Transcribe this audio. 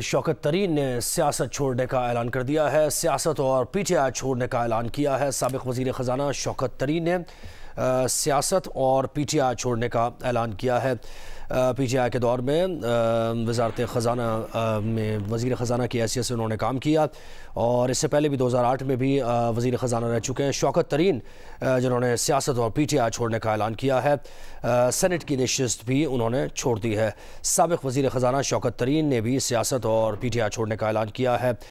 शौकत तरीन ने सियासत छोड़ने का ऐलान कर दिया है सियासत और पी टी आई छोड़ने का ऐलान किया है सबक वजीर ख़जाना शौकत तरीन ने सियासत और पीटीआई छोड़ने का ऐलान किया है पीटीआई के दौर में वजारत ख़जाना में वज़ी ख़जाना की हैसियत से उन्होंने काम किया और इससे पहले भी दो हज़ार आठ में भी वज़ी ख़जाना रह चुके हैं शौकत तरीन जिन्होंने सियासत और पी टी आई छोड़ने का ऐलान किया है सेनेट की नशस्त भी उन्होंने छोड़ दी है सबक वज़ी ख़जाना शौकत तरीन ने भी सियासत और पी टी आई छोड़ने का ऐलान किया है